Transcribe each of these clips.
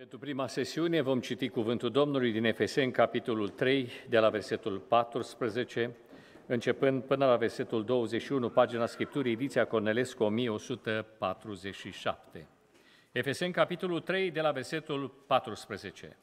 Pentru prima sesiune vom citi cuvântul Domnului din Efeseni, capitolul 3, de la versetul 14, începând până la versetul 21, pagina Scripturii, ediția Cornelescu 1147. Efeseni, capitolul 3, de la versetul 14.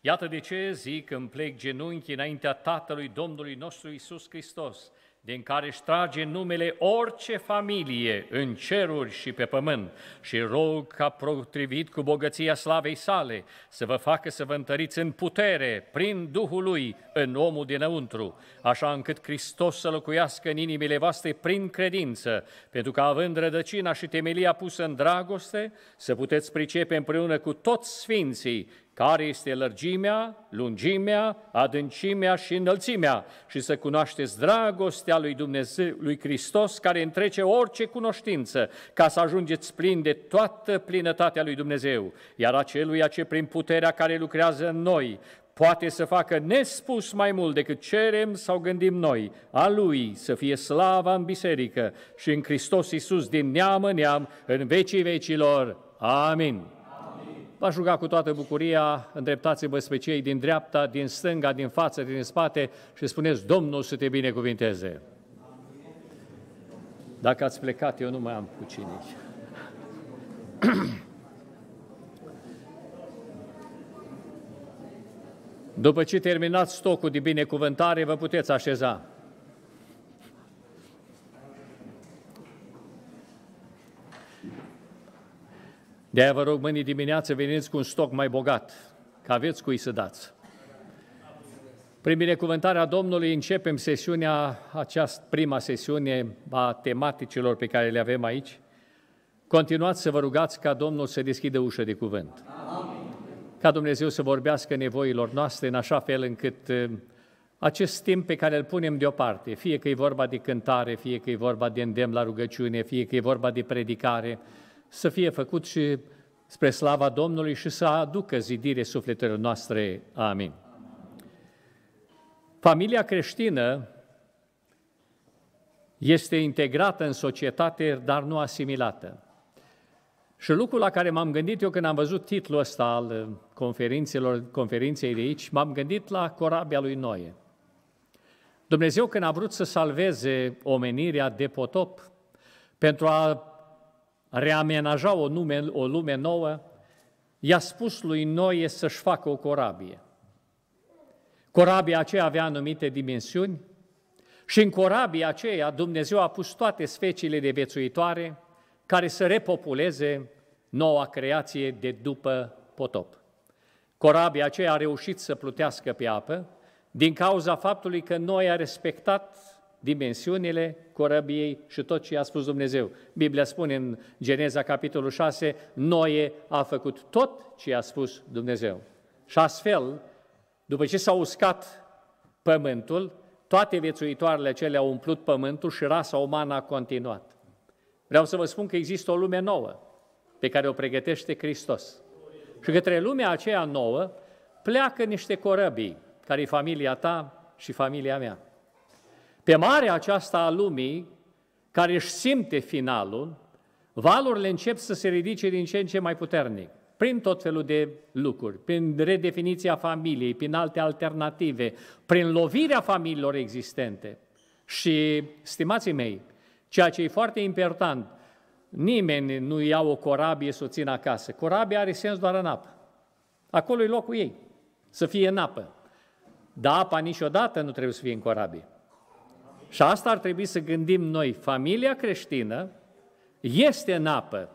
Iată de ce zic, îmi plec genunchi înaintea Tatălui Domnului nostru Isus Hristos, din care își trage numele orice familie în ceruri și pe pământ și rog ca protrivit cu bogăția slavei sale să vă facă să vă întăriți în putere prin Duhul Lui în omul dinăuntru, așa încât Hristos să locuiască în inimile voastre prin credință, pentru că având rădăcina și temelia pusă în dragoste, să puteți pricepe împreună cu toți sfinții care este lărgimea, lungimea, adâncimea și înălțimea, și să cunoașteți dragostea lui Dumnezeu, lui Hristos, care întrece orice cunoștință, ca să ajungeți plin de toată plinătatea lui Dumnezeu, iar aceluia ce prin puterea care lucrează în noi poate să facă nespus mai mult decât cerem sau gândim noi, a Lui să fie slava în biserică și în Hristos Iisus din neam în neam, în vecii vecilor. Amin. V-aș ruga cu toată bucuria, îndreptați-vă spre cei din dreapta, din stânga, din față, din spate și spuneți, Domnul să te binecuvinteze. Dacă ați plecat, eu nu mai am cu cine. După ce terminați stocul de binecuvântare, vă puteți așeza. De-aia vă rog, mâine dimineață veniți cu un stoc mai bogat, că aveți cui să dați. Prin binecuvântarea Domnului începem sesiunea, această prima sesiune a tematicilor pe care le avem aici. Continuați să vă rugați ca Domnul să deschidă ușa de cuvânt. Amin. Ca Dumnezeu să vorbească nevoilor noastre în așa fel încât uh, acest timp pe care îl punem deoparte, fie că e vorba de cântare, fie că e vorba de îndemn la rugăciune, fie că e vorba de predicare, să fie făcut și spre slava Domnului și să aducă zidire sufletelor noastre. Amin. Familia creștină este integrată în societate, dar nu asimilată. Și lucrul la care m-am gândit eu când am văzut titlul ăsta al uh, conferințelor, conferinței de aici, m-am gândit la corabia lui Noe. Dumnezeu când a vrut să salveze omenirea de potop, pentru a reamenaja o, nume, o lume nouă, i-a spus lui Noe să-și facă o corabie. Corabia aceea avea anumite dimensiuni și în corabia aceea Dumnezeu a pus toate speciile de vețuitoare care să repopuleze noua creație de după potop. Corabia aceea a reușit să plutească pe apă din cauza faptului că noi a respectat dimensiunile corăbiei și tot ce i-a spus Dumnezeu. Biblia spune în Geneza, capitolul 6, Noe a făcut tot ce i-a spus Dumnezeu. Și astfel, după ce s-a uscat pământul, toate viețuitoarele cele au umplut pământul și rasa umană a continuat. Vreau să vă spun că există o lume nouă pe care o pregătește Hristos. Și către lumea aceea nouă pleacă niște corăbii, care e familia ta și familia mea. Pe marea aceasta a lumii, care își simte finalul, valurile încep să se ridice din ce în ce mai puternic, prin tot felul de lucruri, prin redefiniția familiei, prin alte alternative, prin lovirea familiilor existente. Și, stimații mei, ceea ce e foarte important, nimeni nu ia o corabie să o țină acasă. Corabia are sens doar în apă. Acolo e locul ei, să fie în apă. Dar apa niciodată nu trebuie să fie în corabie. Și asta ar trebui să gândim noi. Familia creștină este în apă,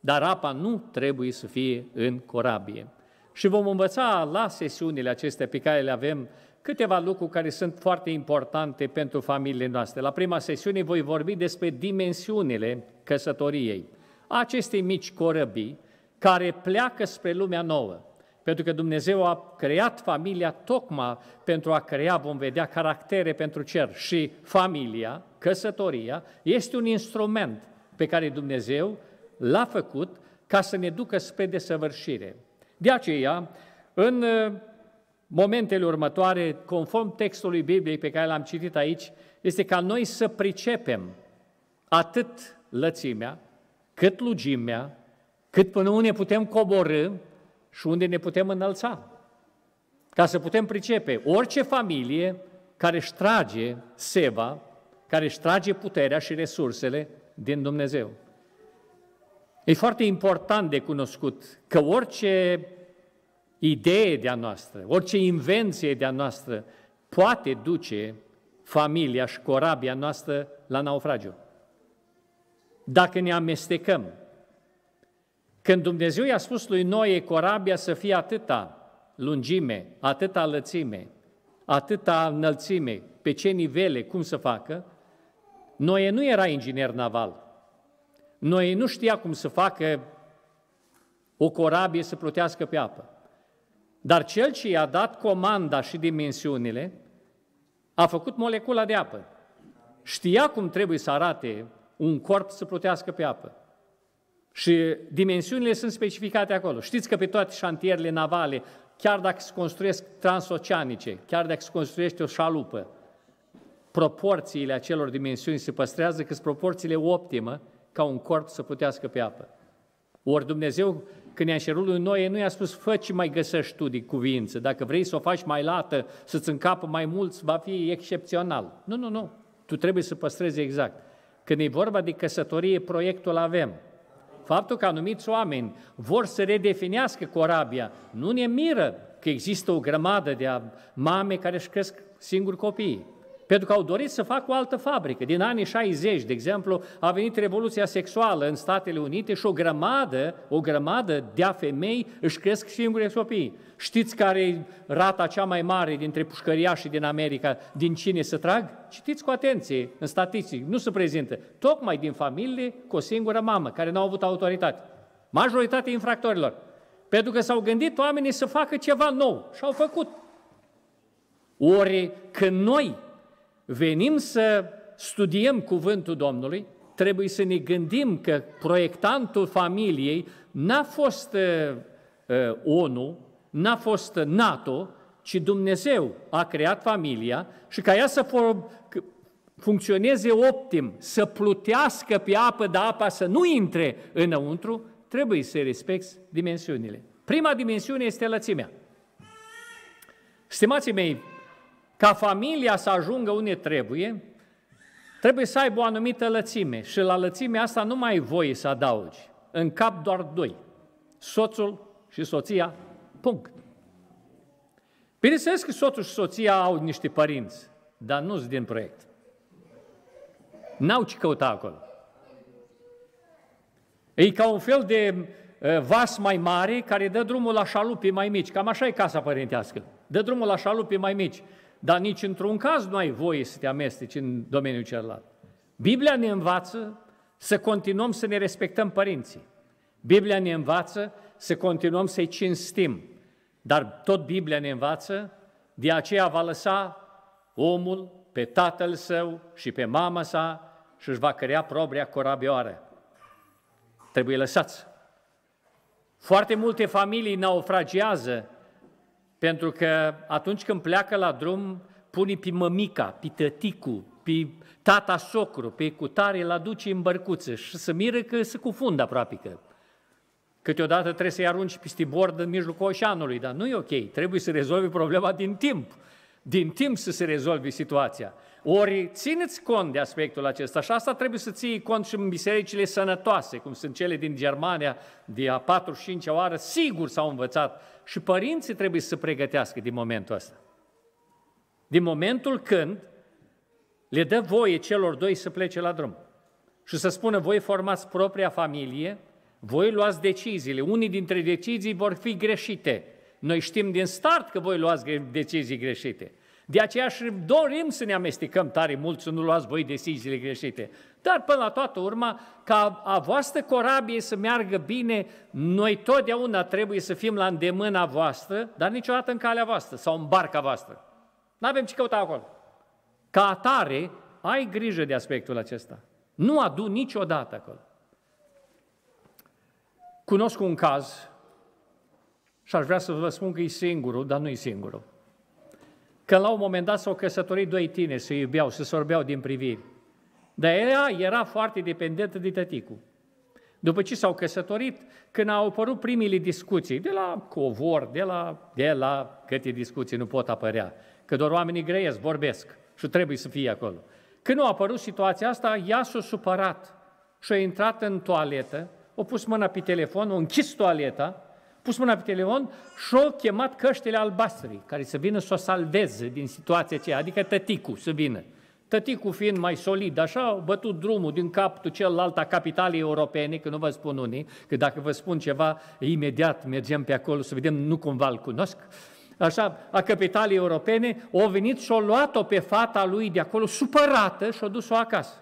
dar apa nu trebuie să fie în corabie. Și vom învăța la sesiunile acestea pe care le avem câteva lucruri care sunt foarte importante pentru familiile noastre. La prima sesiune voi vorbi despre dimensiunile căsătoriei. Aceste mici corăbii care pleacă spre lumea nouă. Pentru că Dumnezeu a creat familia tocmai pentru a crea, vom vedea, caractere pentru cer. Și familia, căsătoria, este un instrument pe care Dumnezeu l-a făcut ca să ne ducă spre desăvârșire. De aceea, în uh, momentele următoare, conform textului Bibliei pe care l-am citit aici, este ca noi să pricepem atât lățimea, cât lugimea, cât până unde putem coborâ, și unde ne putem înălța. Ca să putem pricepe orice familie care își trage seva, care își trage puterea și resursele din Dumnezeu. E foarte important de cunoscut că orice idee de-a noastră, orice invenție de-a noastră poate duce familia și corabia noastră la naufragiu. Dacă ne amestecăm când Dumnezeu i-a spus lui Noe corabia să fie atâta lungime, atâta lățime, atâta înălțime, pe ce nivele, cum să facă, Noe nu era inginer naval. Noe nu știa cum să facă o corabie să plutească pe apă. Dar cel ce i-a dat comanda și dimensiunile, a făcut molecula de apă. Știa cum trebuie să arate un corp să plutească pe apă. Și dimensiunile sunt specificate acolo. Știți că pe toate șantierele navale, chiar dacă se construiesc transoceanice, chiar dacă se construiește o șalupă, proporțiile acelor dimensiuni se păstrează, că sunt proporțiile optimă ca un corp să putească pe apă. Ori Dumnezeu, când i-a înșelut lui Noe, nu i-a spus, fă ce mai găsești tu de cuvință, dacă vrei să o faci mai lată, să-ți încapă mai mult, va fi excepțional. Nu, nu, nu, tu trebuie să păstrezi exact. Când e vorba de căsătorie, proiectul avem – faptul că anumiți oameni vor să redefinească corabia, nu ne miră că există o grămadă de mame care își cresc singuri copiii. Pentru că au dorit să facă o altă fabrică. Din anii 60, de exemplu, a venit revoluția sexuală în Statele Unite și o grămadă, o grămadă de femei își cresc singure copii. Știți care e rata cea mai mare dintre pușcăriașii din America, din cine se trag? Citiți cu atenție în statistici, nu se prezintă. Tocmai din familie cu o singură mamă, care nu au avut autoritate. Majoritatea infractorilor. Pentru că s-au gândit oamenii să facă ceva nou și au făcut. Ori când noi venim să studiem cuvântul Domnului, trebuie să ne gândim că proiectantul familiei n-a fost uh, uh ONU, n-a fost NATO, ci Dumnezeu a creat familia și ca ea să funcționeze optim, să plutească pe apă, dar apa să nu intre înăuntru, trebuie să respecti dimensiunile. Prima dimensiune este lățimea. Stimații mei, ca familia să ajungă unde trebuie, trebuie să aibă o anumită lățime și la lățimea asta nu mai ai voie să adaugi. În cap doar doi, soțul și soția, punct. Bineînțeles că soțul și soția au niște părinți, dar nu sunt din proiect. N-au ce căuta acolo. E ca un fel de vas mai mare care dă drumul la șalupii mai mici. Cam așa e casa părintească. Dă drumul la șalupii mai mici dar nici într-un caz nu ai voie să te amesteci în domeniul celălalt. Biblia ne învață să continuăm să ne respectăm părinții. Biblia ne învață să continuăm să-i cinstim. Dar tot Biblia ne învață, de aceea va lăsa omul pe tatăl său și pe mama sa și își va crea propria corabioară. Trebuie lăsați. Foarte multe familii naufragiază pentru că atunci când pleacă la drum, pune pe mămica, pe tăticu, pe tata socru, pe cutare, îl aduce în bărcuță și se miră că se cufundă aproape că. Câteodată trebuie să-i arunci peste bord în mijlocul oceanului, dar nu e ok, trebuie să rezolvi problema din timp. Din timp să se rezolvi situația. Ori țineți cont de aspectul acesta și asta trebuie să ții cont și în bisericile sănătoase, cum sunt cele din Germania, de a 4-5 oară, sigur s-au învățat și părinții trebuie să se pregătească din momentul ăsta. Din momentul când le dă voie celor doi să plece la drum și să spună, voi formați propria familie, voi luați deciziile. Unii dintre decizii vor fi greșite. Noi știm din start că voi luați decizii greșite. De aceea și dorim să ne amestecăm tare mult, să nu luați voi deciziile greșite. Dar până la toată urma, ca a voastră corabie să meargă bine, noi totdeauna trebuie să fim la îndemâna voastră, dar niciodată în calea voastră sau în barca voastră. Nu avem ce căuta acolo. Ca atare, ai grijă de aspectul acesta. Nu adu niciodată acolo. Cunosc un caz și aș vrea să vă spun că e singurul, dar nu e singurul. Că la un moment dat s-au căsătorit doi tineri, se iubeau, se sorbeau din priviri. Dar ea era foarte dependentă de tăticul. După ce s-au căsătorit, când au apărut primele discuții, de la covor, de la, de la câte discuții nu pot apărea, că doar oamenii grăiesc, vorbesc și trebuie să fie acolo. Când a apărut situația asta, ea s-a supărat și a intrat în toaletă, a pus mâna pe telefon, a închis toaleta, a pus mâna pe telefon și a chemat căștile albastre, care să vină să o salveze din situația aceea, adică tăticul să vină. Tăticul fiind mai solid, așa au bătut drumul din capul celălalt a capitalei europene, că nu vă spun unii, că dacă vă spun ceva, imediat mergem pe acolo să vedem, nu cumva îl cunosc, așa, a capitalei europene, au venit și-o luat-o pe fata lui de acolo, supărată, și-o dus-o acasă.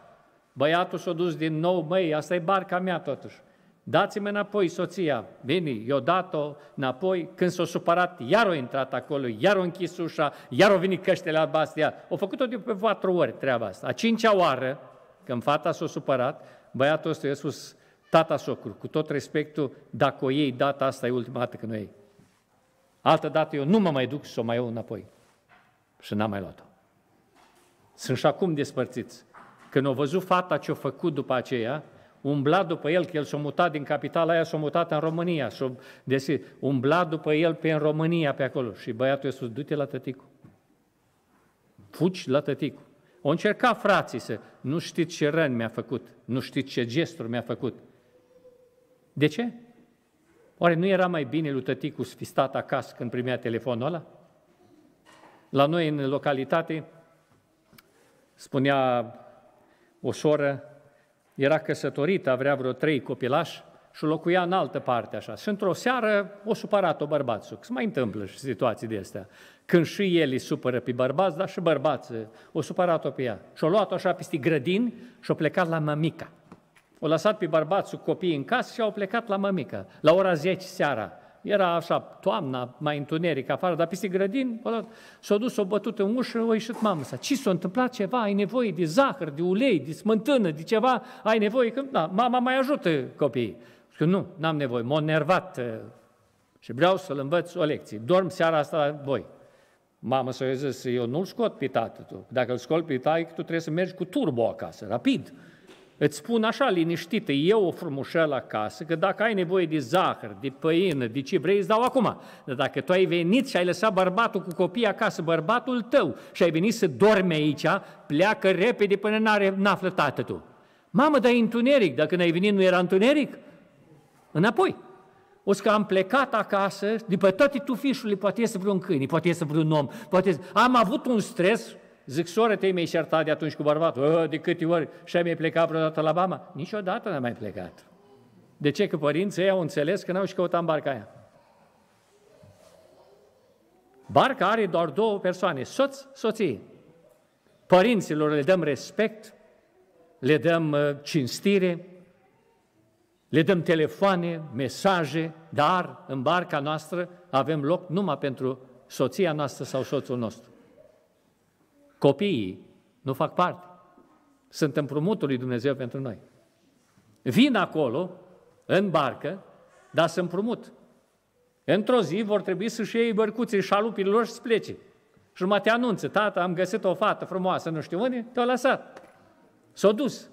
Băiatul s-a dus din nou, măi, asta e barca mea totuși. Dați-mi înapoi soția. Bine, i-o dat-o înapoi. Când s-a supărat, iar o intrat acolo, iar o închis ușa, iar o venit căștele albastea. O făcut-o de pe patru ori treaba asta. A cincea oară, când fata s-a supărat, băiatul ăsta i-a spus, tata socru, cu tot respectul, dacă o iei data asta e ultima dată când o iei. Altă dată eu nu mă mai duc să o mai iau înapoi. Și n-am mai luat-o. Sunt și acum despărțiți. Când o văzut fata ce-a făcut după aceea, umbla după el, că el s-a mutat din capitala aia, s-a mutat în România, s-a deschis, umbla după el pe în România, pe acolo. Și băiatul i-a spus, du-te la tăticu. Fugi la tăticu. O încerca frații să, nu știți ce răni mi-a făcut, nu știți ce gesturi mi-a făcut. De ce? Oare nu era mai bine lui tăticu sfistat acasă când primea telefonul ăla? La noi în localitate spunea o soră era căsătorită, avea vreo trei copilași și locuia în altă parte așa. Și într-o seară o supărat-o bărbatul. se mai întâmplă și situații de astea. Când și el îi supără pe bărbați, dar și bărbați o supărat-o pe ea. Și-o luat-o așa peste grădin și-o plecat la mămica. O lăsat pe bărbatul copiii în casă și au plecat la mămica. La ora 10 seara. Era așa, toamna, mai întuneric afară, dar peste grădin, s-a dus, s-a bătut în ușă, a ieșit mama sa. Ce s-a întâmplat ceva? Ai nevoie de zahăr, de ulei, de smântână, de ceva? Ai nevoie? Că, da, mama mai ajută copiii. Că nu, n-am nevoie, m-a nervat uh, și vreau să-l învăț o lecție. Dorm seara asta la voi. Mama să a zis, eu nu-l scot pe tată tu. Dacă îl scot pe tu trebuie să mergi cu turbo acasă, rapid. Îți spun așa, liniștită, eu o frumușel acasă, că dacă ai nevoie de zahăr, de păină, de ce vrei, îți dau acum. Dar dacă tu ai venit și ai lăsat bărbatul cu copii acasă, bărbatul tău, și ai venit să dorme aici, pleacă repede până n-are, n-află tată tu. Mamă, dar e întuneric, dacă n-ai venit nu era întuneric? Înapoi. O să că am plecat acasă, după toate tufișurile, poate să vreun câine, poate să vreun om, poate este... Am avut un stres, Zic, soră, te mi-ai de atunci cu bărbatul. Ă, de câte ori și-ai plecat vreodată la mama? Niciodată n-am mai plecat. De ce? Că părinții ei au înțeles că n-au și căutat barca aia. Barca are doar două persoane, soț, soție. Părinților le dăm respect, le dăm ă, cinstire, le dăm telefoane, mesaje, dar în barca noastră avem loc numai pentru soția noastră sau soțul nostru. Copiii nu fac parte. Sunt împrumutul lui Dumnezeu pentru noi. Vin acolo, în barcă, dar sunt împrumut. Într-o zi vor trebui să-și iei bărcuții lor și să plece. Și mă te anunță, tata, am găsit o fată frumoasă, nu știu unde, te-a lăsat. S-a dus.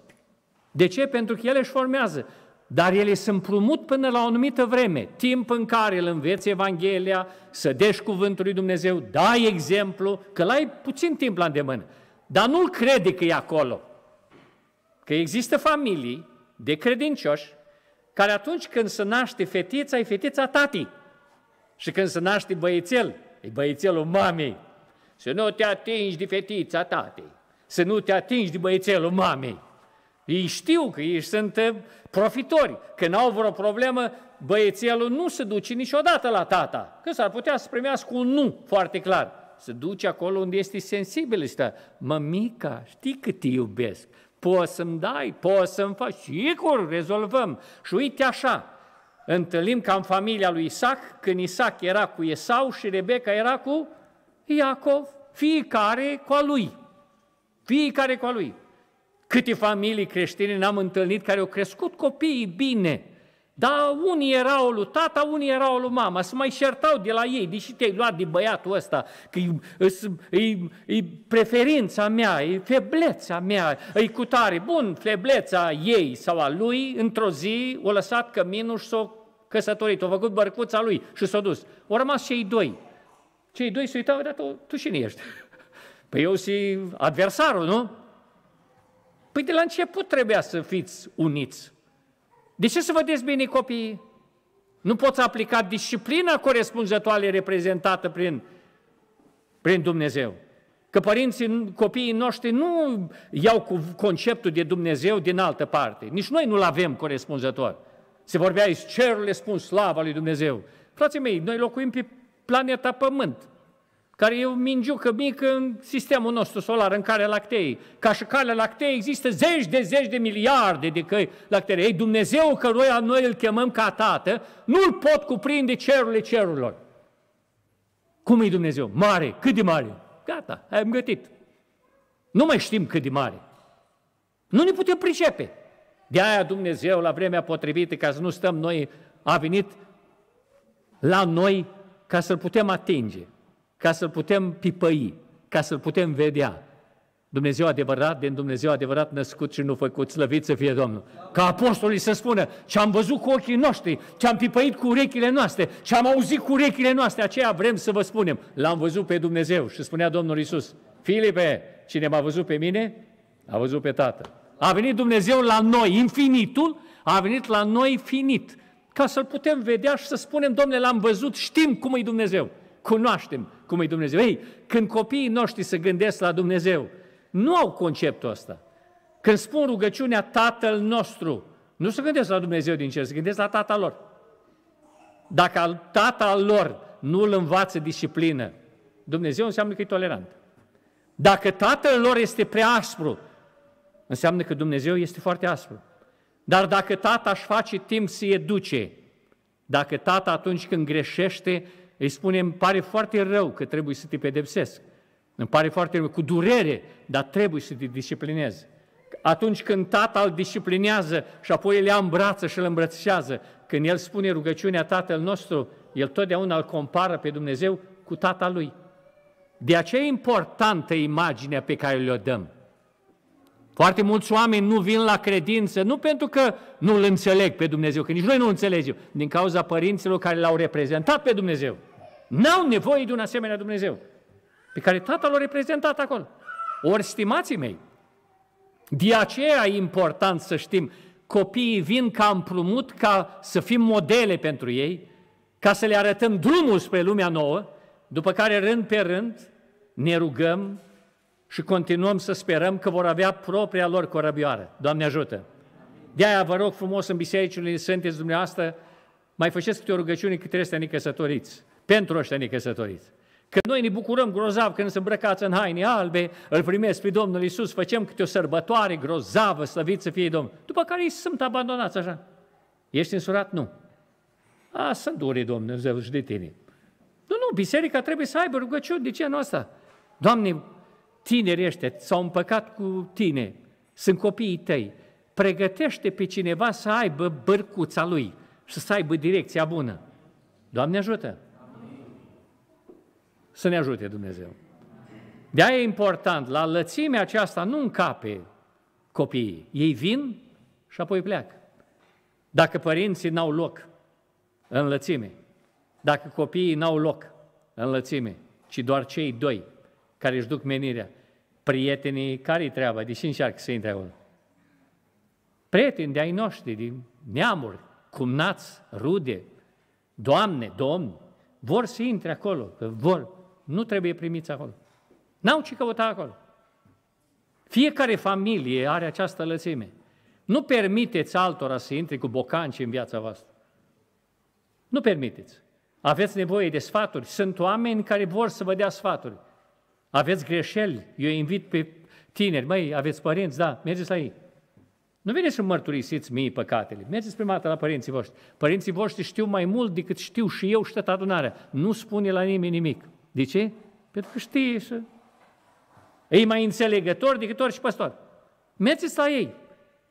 De ce? Pentru că ele își formează dar ele se împrumut până la o anumită vreme, timp în care îl înveți Evanghelia, să deși cuvântul lui Dumnezeu, dai exemplu, că l-ai puțin timp la îndemână. Dar nu-l crede că e acolo. Că există familii de credincioși care atunci când se naște fetița, e fetița tatii. Și când se naște băiețel, e băiețelul mamei. Să nu te atingi de fetița tatei, să nu te atingi de băiețelul mamei. Ei știu că ei sunt eh, profitori, că n-au vreo problemă, băiețelul nu se duce niciodată la tata, că s-ar putea să primească un nu foarte clar. Se duce acolo unde este sensibil, este, mămica, știi cât te iubesc, poți să-mi dai, poți să-mi faci, sigur, rezolvăm. Și uite așa, întâlnim cam familia lui Isaac, când Isaac era cu Esau și Rebecca era cu Iacov, fiecare cu a lui. Fiecare cu a lui. Câte familii creștine n-am întâlnit care au crescut copiii bine, dar unii erau lui tata, unii erau lui mama, se mai șertau de la ei, deși te-ai luat de băiatul ăsta, că e, e, e preferința mea, e febleța mea, e cutare. Bun, febleța ei sau a lui, într-o zi o lăsat căminul și s-o căsătorit, o făcut bărcuța lui și s-a dus. Au rămas cei doi. Cei doi se uitau, dar tu, tu cine ești? Păi eu sunt adversarul, nu? Păi de la început trebuia să fiți uniți. De ce să vă bine copiii? Nu poți aplica disciplina corespunzătoare reprezentată prin, prin Dumnezeu. Că părinții, copiii noștri nu iau cu conceptul de Dumnezeu din altă parte. Nici noi nu-L avem corespunzător. Se vorbea aici, cerul le spun slava lui Dumnezeu. Frații mei, noi locuim pe planeta Pământ care e o mingiucă mică în sistemul nostru solar, în care lactei. Ca și care lactei există zeci de zeci de miliarde de căi lactei. Ei, Dumnezeu căruia noi îl chemăm ca tată, nu-l pot cuprinde cerurile cerurilor. Cum e Dumnezeu? Mare. Cât de mare? Gata, am gătit. Nu mai știm cât de mare. Nu ne putem pricepe. De aia Dumnezeu, la vremea potrivită, ca să nu stăm noi, a venit la noi ca să-L putem atinge ca să-L putem pipăi, ca să-L putem vedea. Dumnezeu adevărat, din Dumnezeu adevărat născut și nu făcut, slăvit să fie Domnul. Ca apostolii să spună ce am văzut cu ochii noștri, ce am pipăit cu urechile noastre, ce am auzit cu urechile noastre, aceea vrem să vă spunem. L-am văzut pe Dumnezeu și spunea Domnul Isus, Filipe, cine m-a văzut pe mine, a văzut pe Tatăl. A venit Dumnezeu la noi, infinitul, a venit la noi finit, ca să-L putem vedea și să spunem, Domnule, l-am văzut, știm cum e Dumnezeu cunoaștem cum e Dumnezeu. Ei, când copiii noștri se gândesc la Dumnezeu, nu au conceptul ăsta. Când spun rugăciunea Tatăl nostru, nu se gândesc la Dumnezeu din cer, se gândesc la tata lor. Dacă tata lor nu îl învață disciplină, Dumnezeu înseamnă că e tolerant. Dacă tatăl lor este prea aspru, înseamnă că Dumnezeu este foarte aspru. Dar dacă tata își face timp să educe, dacă tata atunci când greșește îi spune, îmi pare foarte rău că trebuie să te pedepsesc. Îmi pare foarte rău, cu durere, dar trebuie să te disciplinez. Atunci când tata îl disciplinează și apoi îl ia în brață și îl îmbrățișează, când el spune rugăciunea tatăl nostru, el totdeauna îl compară pe Dumnezeu cu tata lui. De aceea e importantă imaginea pe care le-o dăm. Foarte mulți oameni nu vin la credință, nu pentru că nu îl înțeleg pe Dumnezeu, că nici noi nu înțelegem, din cauza părinților care l-au reprezentat pe Dumnezeu. N-au nevoie de un asemenea Dumnezeu, pe care tatăl l-a reprezentat acolo. Ori, stimații mei, de aceea e important să știm, copiii vin ca împrumut, ca să fim modele pentru ei, ca să le arătăm drumul spre lumea nouă, după care rând pe rând ne rugăm, și continuăm să sperăm că vor avea propria lor corăbioară. Doamne ajută! De-aia vă rog frumos în bisericile sunteți dumneavoastră, mai faceți câte o rugăciune cât trebuie să ne căsătoriți, pentru ăștia ne căsătoriți. Că noi ne bucurăm grozav când sunt îmbrăcați în haine albe, îl primesc pe Domnul Isus, facem câte o sărbătoare grozavă, slăvit să fie Domnul. După care ei sunt abandonați așa. Ești însurat? Nu. A, sunt dure Dumnezeu și de tine. Nu, nu, biserica trebuie să aibă rugăciuni, de ce nu asta? Doamne, tinerii ăștia s-au împăcat cu tine, sunt copiii tăi, pregătește pe cineva să aibă bărcuța lui și să aibă direcția bună. Doamne ajută! Amin. Să ne ajute Dumnezeu! de e important, la lățimea aceasta nu încape copiii. Ei vin și apoi pleacă. Dacă părinții n-au loc în lățime, dacă copiii n-au loc în lățime, ci doar cei doi care își duc menirea, prietenii, care-i treaba? De ce încearcă să intre acolo? Prieteni de-ai noștri, din neamuri, cumnați, rude, doamne, domni, vor să intre acolo, că vor, nu trebuie primiți acolo. N-au ce căuta acolo. Fiecare familie are această lățime. Nu permiteți altora să intre cu bocanci în viața voastră. Nu permiteți. Aveți nevoie de sfaturi. Sunt oameni care vor să vă dea sfaturi. Aveți greșeli? Eu invit pe tineri, măi, aveți părinți, da, mergeți la ei. Nu veniți să mărturisiți mie păcatele. Mergeți prima dată la părinții voștri. Părinții voștri știu mai mult decât știu și eu și toată adunarea. Nu spune la nimeni nimic. De ce? Pentru că știe și... Ei mai înțelegător decât orice păstor. Mergeți la ei.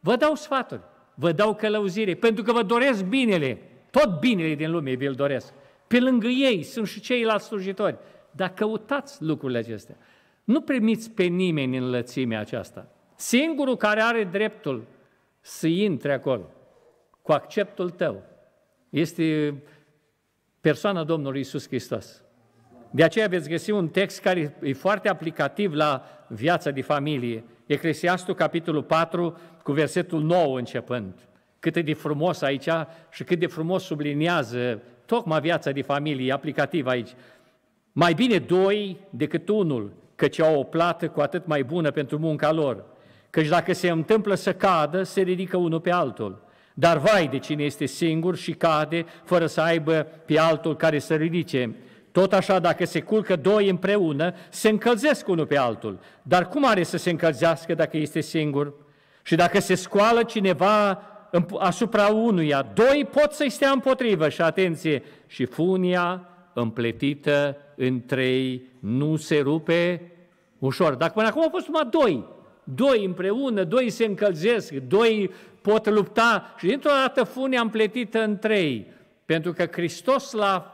Vă dau sfaturi. Vă dau călăuzire. Pentru că vă doresc binele. Tot binele din lume vi-l doresc. Pe lângă ei sunt și ceilalți slujitori. Dar căutați lucrurile acestea. Nu primiți pe nimeni în lățimea aceasta. Singurul care are dreptul să intre acolo cu acceptul tău este persoana Domnului Isus Hristos. De aceea veți găsi un text care e foarte aplicativ la viața de familie. Eclesiastul, capitolul 4, cu versetul 9 începând. Cât de frumos aici și cât de frumos subliniază tocmai viața de familie, aplicativ aici. Mai bine doi decât unul, căci au o plată cu atât mai bună pentru munca lor. Căci dacă se întâmplă să cadă, se ridică unul pe altul. Dar vai de cine este singur și cade, fără să aibă pe altul care să ridice. Tot așa, dacă se culcă doi împreună, se încălzesc unul pe altul. Dar cum are să se încălzească dacă este singur? Și dacă se scoală cineva asupra unuia, doi pot să-i stea împotrivă și atenție, și funia împletită în trei nu se rupe ușor. Dacă până acum au fost numai doi, doi împreună, doi se încălzesc, doi pot lupta și dintr-o dată funea împletită în trei. Pentru că Hristos la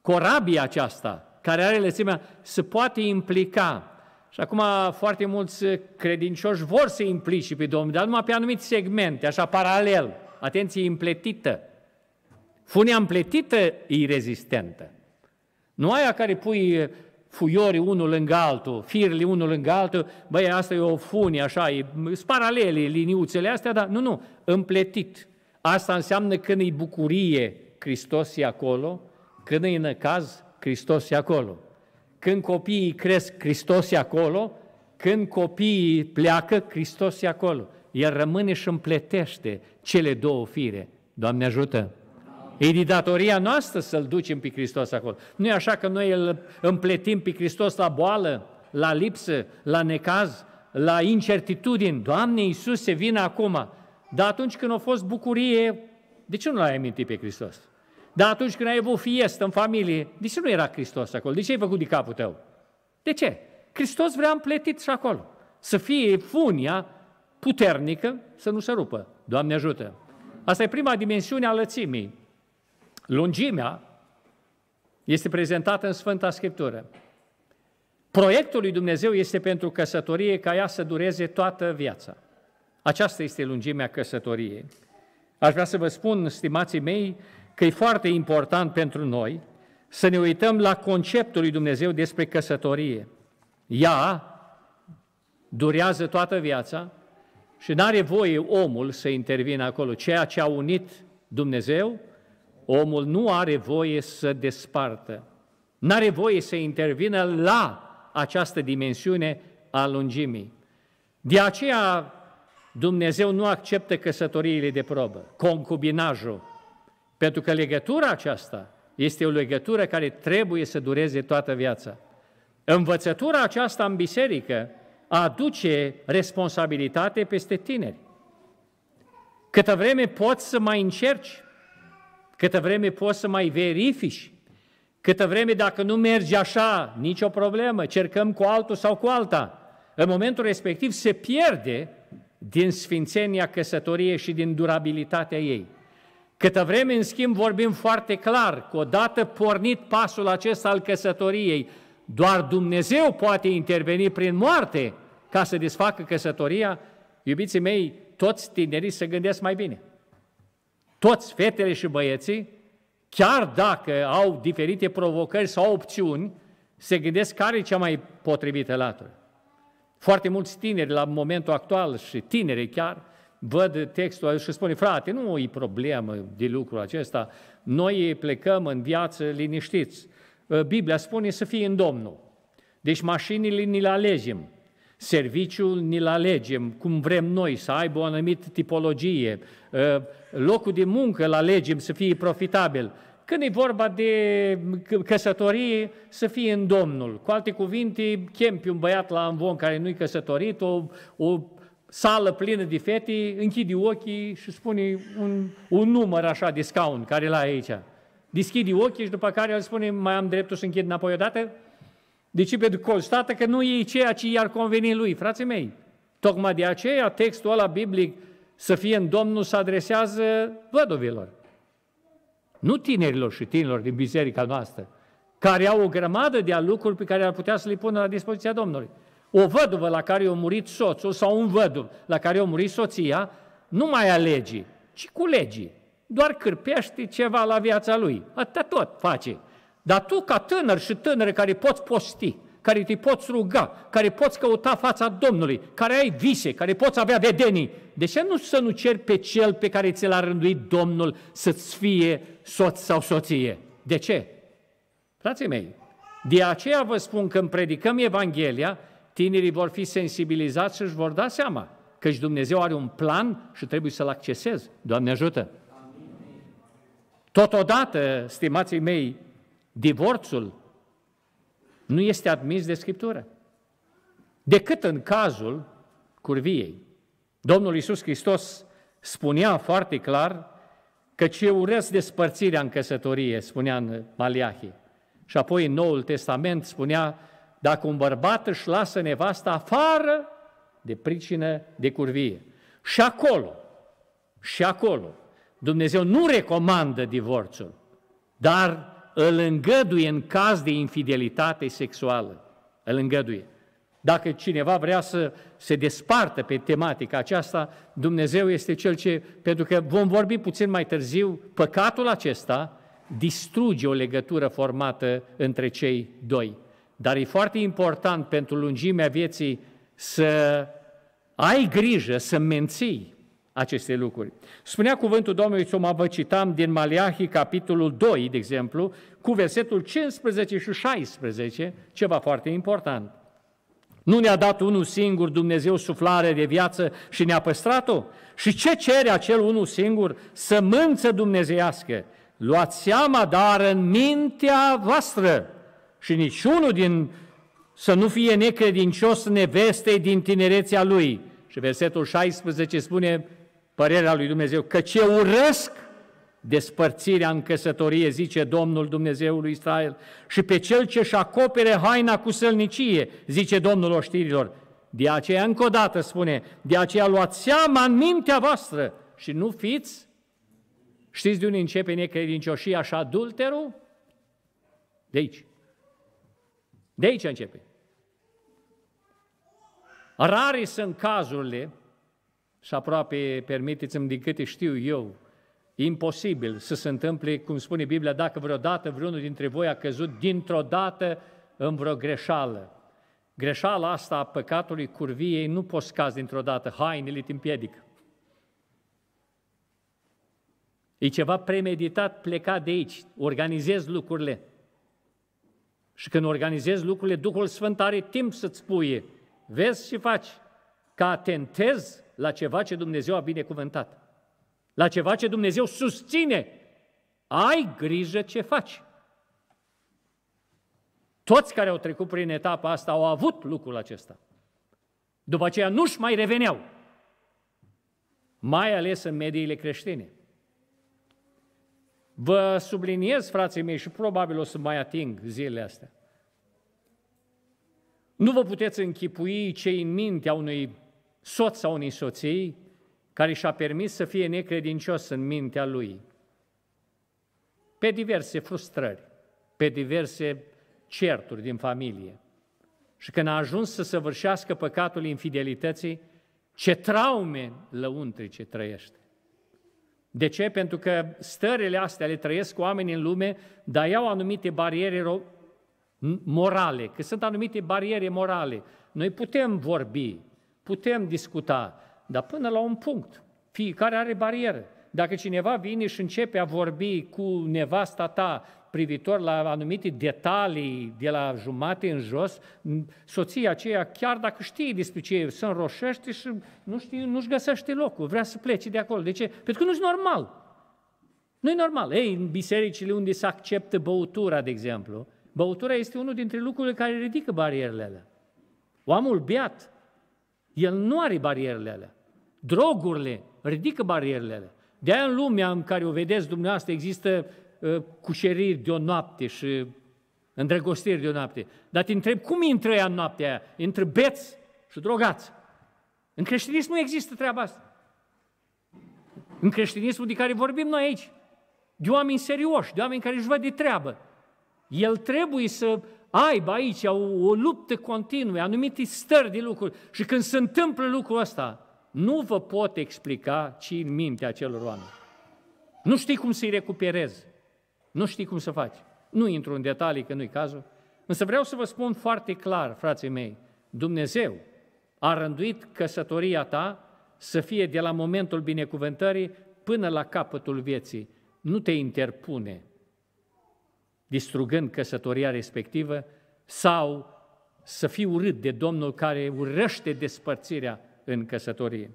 corabia aceasta, care are lățimea, se poate implica. Și acum foarte mulți credincioși vor să implici pe Domnul, dar numai pe anumite segmente, așa paralel. Atenție, împletită. Funea împletită e rezistentă. Nu aia care pui fuiorii unul lângă altul, firile unul lângă altul, băi, asta e o funie, așa, e, paralele, liniuțele astea, dar nu, nu, împletit. Asta înseamnă când e bucurie, Hristos e acolo, când e năcaz, Hristos e acolo. Când copiii cresc, Hristos e acolo, când copiii pleacă, Hristos e acolo. El rămâne și împletește cele două fire. Doamne ajută! E de datoria noastră să-L ducem pe Hristos acolo. Nu e așa că noi îl împletim pe Hristos la boală, la lipsă, la necaz, la incertitudini. Doamne Iisuse, vine acum. Dar atunci când a fost bucurie, de ce nu l-ai amintit pe Hristos? Dar atunci când ai avut fiestă în familie, de ce nu era Hristos acolo? De ce ai făcut de capul tău? De ce? Hristos vrea împletit și acolo. Să fie funia puternică să nu se rupă. Doamne ajută! Asta e prima dimensiune a lățimii. Lungimea este prezentată în Sfânta Scriptură. Proiectul lui Dumnezeu este pentru căsătorie ca ea să dureze toată viața. Aceasta este lungimea căsătoriei. Aș vrea să vă spun, stimații mei, că e foarte important pentru noi să ne uităm la conceptul lui Dumnezeu despre căsătorie. Ea durează toată viața și nu are voie omul să intervină acolo. Ceea ce a unit Dumnezeu omul nu are voie să despartă, nu are voie să intervină la această dimensiune a lungimii. De aceea Dumnezeu nu acceptă căsătoriile de probă, concubinajul, pentru că legătura aceasta este o legătură care trebuie să dureze toată viața. Învățătura aceasta în biserică aduce responsabilitate peste tineri. Câtă vreme poți să mai încerci, Câtă vreme poți să mai verifici, câtă vreme dacă nu merge așa, nicio problemă, cercăm cu altul sau cu alta. În momentul respectiv se pierde din sfințenia căsătoriei și din durabilitatea ei. Câtă vreme, în schimb, vorbim foarte clar că odată pornit pasul acesta al căsătoriei, doar Dumnezeu poate interveni prin moarte ca să desfacă căsătoria, iubiții mei, toți tinerii se gândesc mai bine toți fetele și băieții, chiar dacă au diferite provocări sau opțiuni, se gândesc care e cea mai potrivită latură. Foarte mulți tineri la momentul actual și tinere chiar văd textul și spune, frate, nu e problemă de lucrul acesta, noi plecăm în viață liniștiți. Biblia spune să fie în Domnul. Deci mașinile ni le alegem. Serviciul ni-l alegem cum vrem noi, să aibă o anumită tipologie. Ă, locul de muncă îl alegem să fie profitabil. Când e vorba de căsătorie, să fie în Domnul. Cu alte cuvinte, chem pe un băiat la amvon care nu-i căsătorit, o, o sală plină de fete, închide ochii și spune un, un număr așa de scaun care l a aici. Deschide ochii și după care el spune, mai am dreptul să închid înapoi odată? dată? de că constată că nu e ceea ce i-ar conveni lui, frații mei. Tocmai de aceea textul ăla biblic să fie în Domnul se adresează vădovilor. Nu tinerilor și tinerilor din biserica noastră, care au o grămadă de lucruri pe care ar putea să le pună la dispoziția Domnului. O văduvă la care a murit soțul sau un văduv la care a murit soția, nu mai alege, ci legii, Doar cârpește ceva la viața lui. Atât tot face. Dar tu, ca tânăr și tânăre care poți posti, care te poți ruga, care poți căuta fața Domnului, care ai vise, care poți avea vedenii, de ce nu să nu ceri pe cel pe care ți l-a rânduit Domnul să-ți fie soț sau soție? De ce? Frații mei, de aceea vă spun când predicăm Evanghelia, tinerii vor fi sensibilizați și își vor da seama că și Dumnezeu are un plan și trebuie să-l accesez. Doamne ajută! Totodată, stimații mei, divorțul nu este admis de Scriptură. Decât în cazul curviei. Domnul Iisus Hristos spunea foarte clar că ce urăsc despărțirea în căsătorie, spunea în Maliahie. Și apoi în Noul Testament spunea, dacă un bărbat își lasă nevasta afară de pricină de curvie. Și acolo, și acolo, Dumnezeu nu recomandă divorțul, dar îl îngăduie în caz de infidelitate sexuală. Îl îngăduie. Dacă cineva vrea să se despartă pe tematica aceasta, Dumnezeu este cel ce, pentru că vom vorbi puțin mai târziu, păcatul acesta distruge o legătură formată între cei doi. Dar e foarte important pentru lungimea vieții să ai grijă să menții aceste lucruri. Spunea cuvântul Domnului, să mă vă citam din Maliahi, capitolul 2, de exemplu, cu versetul 15 și 16, ceva foarte important. Nu ne-a dat unul singur Dumnezeu suflare de viață și ne-a păstrat-o? Și ce cere acel unul singur? Sămânță dumnezeiască. Luați seama, dar în mintea voastră și niciunul din să nu fie necredincios nevestei din tinerețea lui. Și versetul 16 spune, părerea lui Dumnezeu, că ce urăsc despărțirea în căsătorie, zice Domnul Dumnezeului lui Israel, și pe cel ce își acopere haina cu sălnicie, zice Domnul oștirilor. De aceea, încă o dată spune, de aceea luați seama în mintea voastră și nu fiți, știți de unde începe necredincioșia și adulterul? De aici. De aici începe. Rare sunt cazurile și aproape, permiteți-mi, din câte știu eu, imposibil să se întâmple, cum spune Biblia, dacă vreodată vreunul dintre voi a căzut dintr-o dată în vreo greșeală. Greșeala asta a păcatului curviei nu poți scazi dintr-o dată, hainele te împiedică. E ceva premeditat plecat de aici, organizezi lucrurile. Și când organizezi lucrurile, Duhul Sfânt are timp să-ți spui, Vezi și faci. Că atentezi la ceva ce Dumnezeu a binecuvântat, la ceva ce Dumnezeu susține. Ai grijă ce faci. Toți care au trecut prin etapa asta au avut lucrul acesta. După aceea nu-și mai reveneau, mai ales în mediile creștine. Vă subliniez, frații mei, și probabil o să mai ating zilele astea. Nu vă puteți închipui ce în mintea unui soț sau unei soții care și-a permis să fie necredincios în mintea lui, pe diverse frustrări, pe diverse certuri din familie. Și când a ajuns să săvârșească păcatul infidelității, ce traume lăuntrice trăiește. De ce? Pentru că stările astea le trăiesc oamenii în lume, dar iau anumite bariere morale, că sunt anumite bariere morale. Noi putem vorbi, Putem discuta, dar până la un punct. Fiecare are barieră. Dacă cineva vine și începe a vorbi cu nevasta ta privitor la anumite detalii de la jumate în jos, soția aceea, chiar dacă știe despre ce se înroșește și nu știe, nu-și găsește locul, vrea să plece de acolo. De ce? Pentru că nu e normal. nu e normal. Ei, în bisericile unde se acceptă băutura, de exemplu, băutura este unul dintre lucrurile care ridică barierele alea. Omul beat el nu are barierele alea. Drogurile ridică barierele alea. de în lumea în care o vedeți dumneavoastră există uh, cușeriri de o noapte și îndrăgostiri de o noapte. Dar te întreb, cum intră ea în noaptea aia? Intră beți și drogați. În creștinism nu există treaba asta. În creștinismul de care vorbim noi aici, de oameni serioși, de oameni care își văd de treabă. El trebuie să aibă aici o, o luptă continuă, anumite stări de lucruri. Și când se întâmplă lucrul ăsta, nu vă pot explica ce în mintea acelor oameni. Nu știi cum să-i recuperezi. Nu știi cum să faci. Nu intru în detalii, că nu-i cazul. Însă vreau să vă spun foarte clar, frații mei, Dumnezeu a rânduit căsătoria ta să fie de la momentul binecuvântării până la capătul vieții. Nu te interpune distrugând căsătoria respectivă, sau să fii urât de Domnul care urăște despărțirea în căsătorie.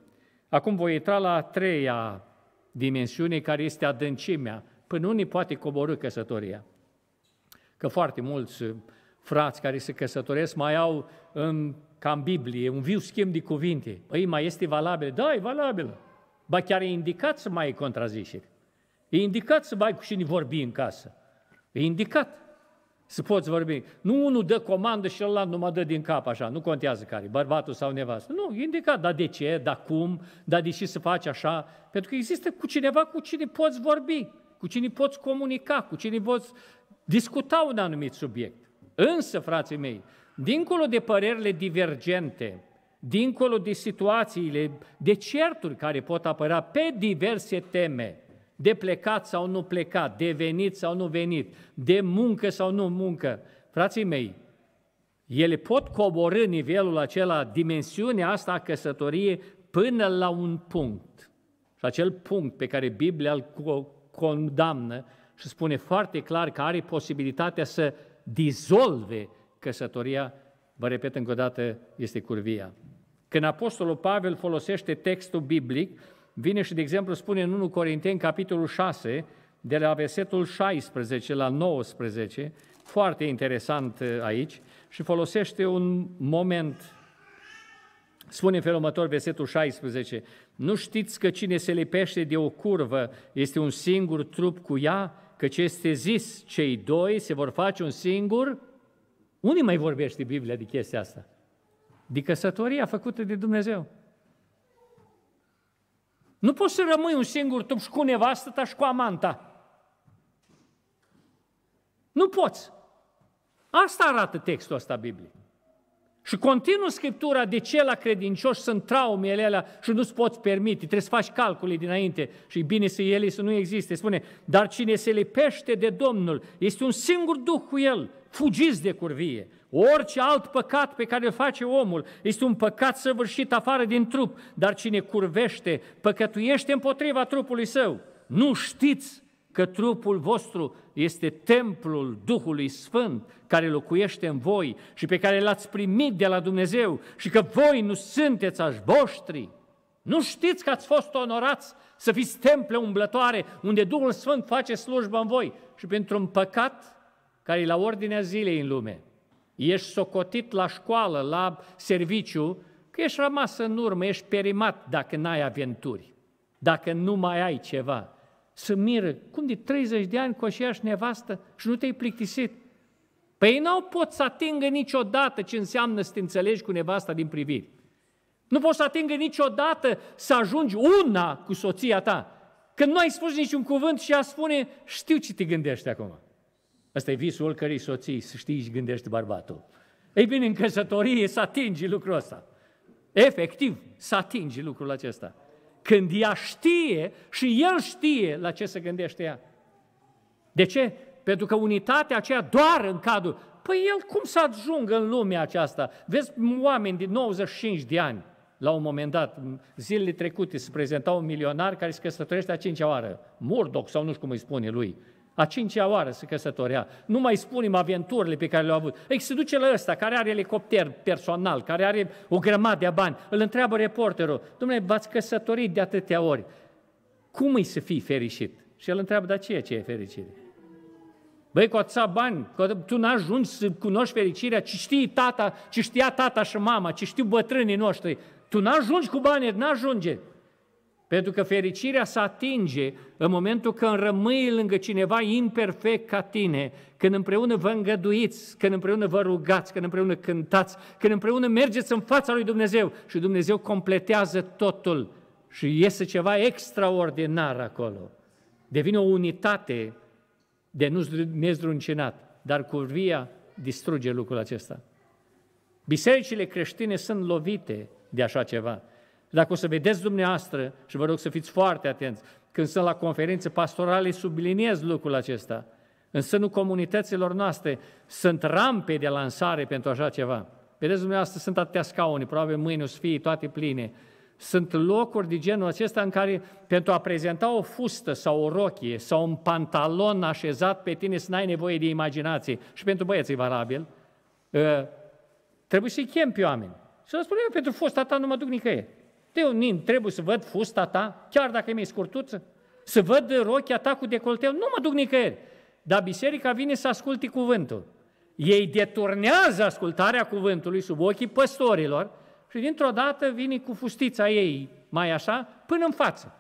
Acum voi intra la a treia dimensiune, care este adâncimea. Până unii poate coborâ căsătoria. Că foarte mulți uh, frați care se căsătoresc mai au în, um, ca în Biblie un viu schimb de cuvinte. Păi mai este valabil? Da, e valabilă. Ba chiar e indicat să mai contrazișeri. E indicat să mai cu cine vorbi în casă. E indicat să poți vorbi. Nu unul dă comandă și ăla nu mă dă din cap așa, nu contează care, bărbatul sau nevastă. Nu, e indicat, dar de ce, dar cum, dar de ce să faci așa? Pentru că există cu cineva cu cine poți vorbi, cu cine poți comunica, cu cine poți discuta un anumit subiect. Însă, frații mei, dincolo de părerile divergente, dincolo de situațiile, de certuri care pot apărea pe diverse teme, de plecat sau nu plecat, de venit sau nu venit, de muncă sau nu muncă. Frații mei, ele pot coborâ nivelul acela, dimensiunea asta a căsătoriei până la un punct. Și acel punct pe care Biblia îl condamnă și spune foarte clar că are posibilitatea să dizolve căsătoria, vă repet încă o dată, este curvia. Când Apostolul Pavel folosește textul biblic, vine și, de exemplu, spune în 1 Corinteni, capitolul 6, de la versetul 16 la 19, foarte interesant uh, aici, și folosește un moment, spune în felul următor, versetul 16, Nu știți că cine se lipește de o curvă este un singur trup cu ea, ce este zis, cei doi se vor face un singur... Unii mai vorbește Biblia de chestia asta? De căsătoria făcută de Dumnezeu. Nu poți să rămâi un singur tu și cu nevastă ta și cu amanta. Nu poți. Asta arată textul ăsta Bibliei. Și continuă Scriptura de ce la credincioși sunt traumele alea și nu-ți poți permite, trebuie să faci calcule dinainte și e bine să ele să nu existe. Spune, dar cine se lipește de Domnul este un singur duh cu el, fugiți de curvie. Orice alt păcat pe care îl face omul este un păcat săvârșit afară din trup, dar cine curvește, păcătuiește împotriva trupului său. Nu știți că trupul vostru este templul Duhului Sfânt care locuiește în voi și pe care l-ați primit de la Dumnezeu și că voi nu sunteți aș voștri. Nu știți că ați fost onorați să fiți temple umblătoare unde Duhul Sfânt face slujbă în voi și pentru un păcat care e la ordinea zilei în lume ești socotit la școală, la serviciu, că ești rămas în urmă, ești perimat dacă n-ai aventuri, dacă nu mai ai ceva. Să miră, cum de 30 de ani cu aceeași nevastă și nu te-ai plictisit? Păi n-au pot să atingă niciodată ce înseamnă să te înțelegi cu nevasta din priviri. Nu poți să atingă niciodată să ajungi una cu soția ta. Când nu ai spus niciun cuvânt și ea spune, știu ce te gândești acum. Ăsta e visul oricărei soții, să știi și gândești bărbatul. Ei bine, în căsătorie să atingi lucrul ăsta. Efectiv, să atingi lucrul acesta. Când ea știe și el știe la ce se gândește ea. De ce? Pentru că unitatea aceea doar în cadrul... Păi el cum să ajungă în lumea aceasta? Vezi oameni de 95 de ani, la un moment dat, zilele trecute, se prezenta un milionar care se căsătorește a cincea oară, Murdoch sau nu știu cum îi spune lui. A cincea oară se căsătorea. Nu mai spunem aventurile pe care le-au avut. Ei, se duce la ăsta care are elicopter personal, care are o grămadă de bani. Îl întreabă reporterul, domnule, v-ați căsătorit de atâtea ori. Cum îi să fii fericit? Și el întreabă, dar ce e ce e fericire? Băi, cu atâția bani, tu n-ajungi să cunoști fericirea, ci știi tata, ci știa tata și mama, ci știu bătrânii noștri. Tu n-ajungi cu bani, n-ajunge. Pentru că fericirea se atinge în momentul când rămâi lângă cineva imperfect ca tine, când împreună vă îngăduiți, când împreună vă rugați, când împreună cântați, când împreună mergeți în fața lui Dumnezeu și Dumnezeu completează totul și iese ceva extraordinar acolo. Devine o unitate de nu nezdruncinat, dar curvia distruge lucrul acesta. Bisericile creștine sunt lovite de așa ceva. Dacă o să vedeți dumneavoastră, și vă rog să fiți foarte atenți, când sunt la conferințe pastorale, subliniez lucrul acesta. În sânul comunităților noastre sunt rampe de lansare pentru așa ceva. Vedeți dumneavoastră, sunt atâtea scaune, probabil mâini o să fie toate pline. Sunt locuri de genul acesta în care pentru a prezenta o fustă sau o rochie sau un pantalon așezat pe tine să n-ai nevoie de imaginație și pentru băieții valabil, ă, trebuie să-i chem pe oameni. Și să spun eu pentru fusta ta nu mă duc nicăieri. Eu nim trebuie să văd fusta ta, chiar dacă e e scurtuță, să văd rochia ta cu decolteu, nu mă duc nicăieri. Dar biserica vine să asculte cuvântul. Ei deturnează ascultarea cuvântului sub ochii păstorilor și dintr-o dată vine cu fustița ei, mai așa, până în față.